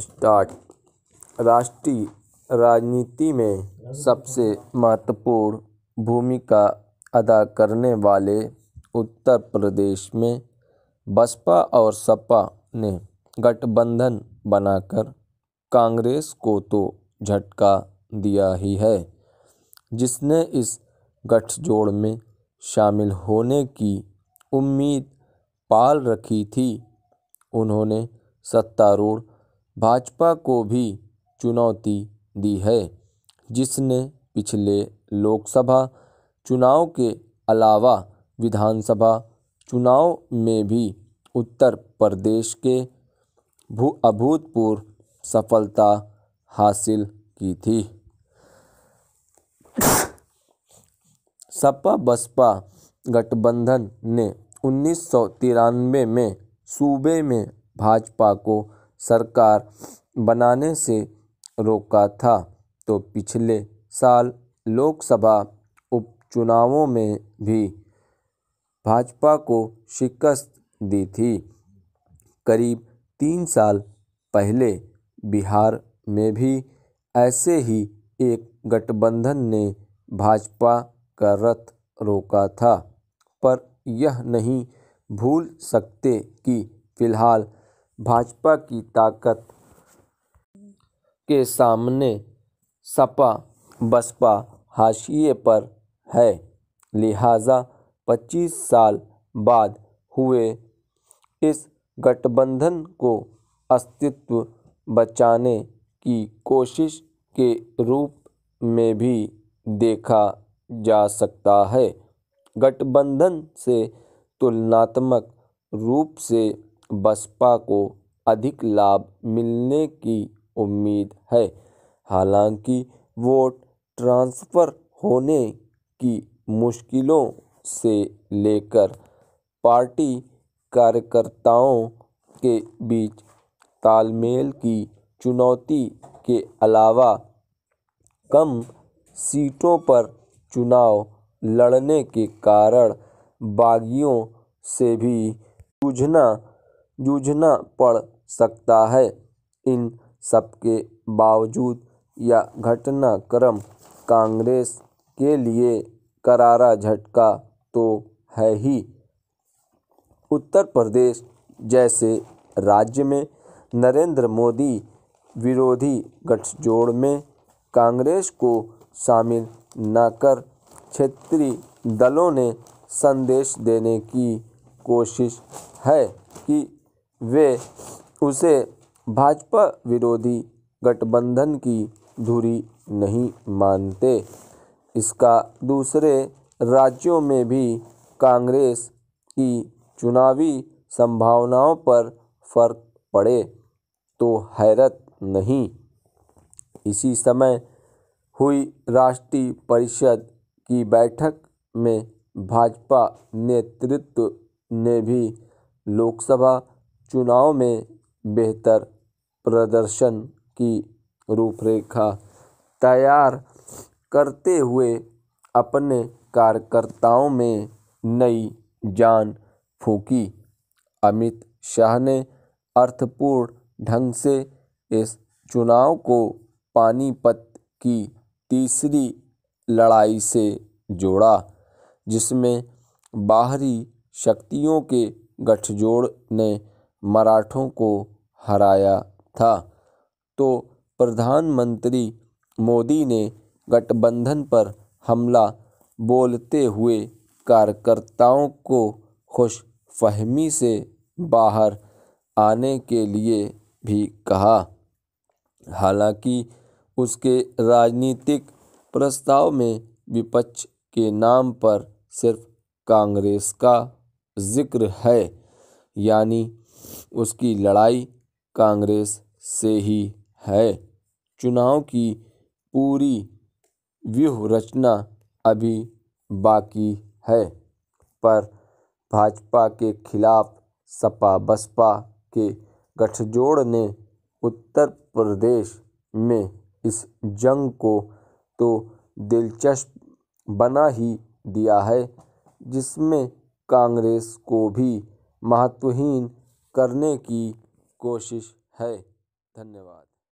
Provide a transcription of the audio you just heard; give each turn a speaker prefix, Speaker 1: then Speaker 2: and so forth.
Speaker 1: start राष्ट्रीय राजनीति में सबसे महत्वपूर्ण भूमिका अदा करने वाले उत्तर प्रदेश में बसपा और सपा ने गठबंधन बनाकर कांग्रेस को तो झटका दिया ही है जिसने इस गठजोड़ में शामिल होने की उम्मीद पाल रखी थी उन्होंने सत्तारूढ़ भाजपा को भी चुनौती दी है जिसने पिछले लोकसभा चुनाव के अलावा विधानसभा चुनाव में भी उत्तर प्रदेश के भू अभूतपूर्व सफलता हासिल की थी सपा बसपा गठबंधन ने उन्नीस में सूबे में भाजपा को सरकार बनाने से रोका था तो पिछले साल लोकसभा उपचुनावों में भी भाजपा को शिकस्त दी थी करीब तीन साल पहले बिहार में भी ऐसे ही एक गठबंधन ने भाजपा का रथ रोका था पर यह नहीं भूल सकते कि फ़िलहाल भाजपा की ताकत के सामने सपा बसपा हाशिए पर है लिहाजा 25 साल बाद हुए इस गठबंधन को अस्तित्व बचाने की कोशिश के रूप में भी देखा जा सकता है गठबंधन से तुलनात्मक रूप से बसपा को अधिक लाभ मिलने की उम्मीद है हालांकि वोट ट्रांसफ़र होने की मुश्किलों से लेकर पार्टी कार्यकर्ताओं के बीच तालमेल की चुनौती के अलावा कम सीटों पर चुनाव लड़ने के कारण बागियों से भी जूझना जूझना पड़ सकता है इन सबके बावजूद यह घटनाक्रम कांग्रेस के लिए करारा झटका तो है ही उत्तर प्रदेश जैसे राज्य में नरेंद्र मोदी विरोधी गठजोड़ में कांग्रेस को शामिल न कर क्षेत्रीय दलों ने संदेश देने की कोशिश है कि वे उसे भाजपा विरोधी गठबंधन की धुरी नहीं मानते इसका दूसरे राज्यों में भी कांग्रेस की चुनावी संभावनाओं पर फर्क पड़े तो हैरत नहीं इसी समय हुई राष्ट्रीय परिषद की बैठक में भाजपा नेतृत्व ने भी लोकसभा चुनाव में बेहतर प्रदर्शन की रूपरेखा तैयार करते हुए अपने कार्यकर्ताओं में नई जान फूकी अमित शाह ने अर्थपूर्ण ढंग से इस चुनाव को पानीपत की तीसरी लड़ाई से जोड़ा जिसमें बाहरी शक्तियों के गठजोड़ ने मराठों को हराया था तो प्रधानमंत्री मोदी ने गठबंधन पर हमला बोलते हुए कार्यकर्ताओं को खुशफहमी से बाहर आने के लिए भी कहा हालांकि उसके राजनीतिक प्रस्ताव में विपक्ष के नाम पर सिर्फ कांग्रेस का जिक्र है यानी उसकी लड़ाई कांग्रेस से ही है चुनाव की पूरी व्यूह रचना अभी बाकी है पर भाजपा के खिलाफ सपा बसपा के गठजोड़ ने उत्तर प्रदेश में इस जंग को तो दिलचस्प बना ही दिया है जिसमें कांग्रेस को भी महत्वहीन करने की कोशिश है धन्यवाद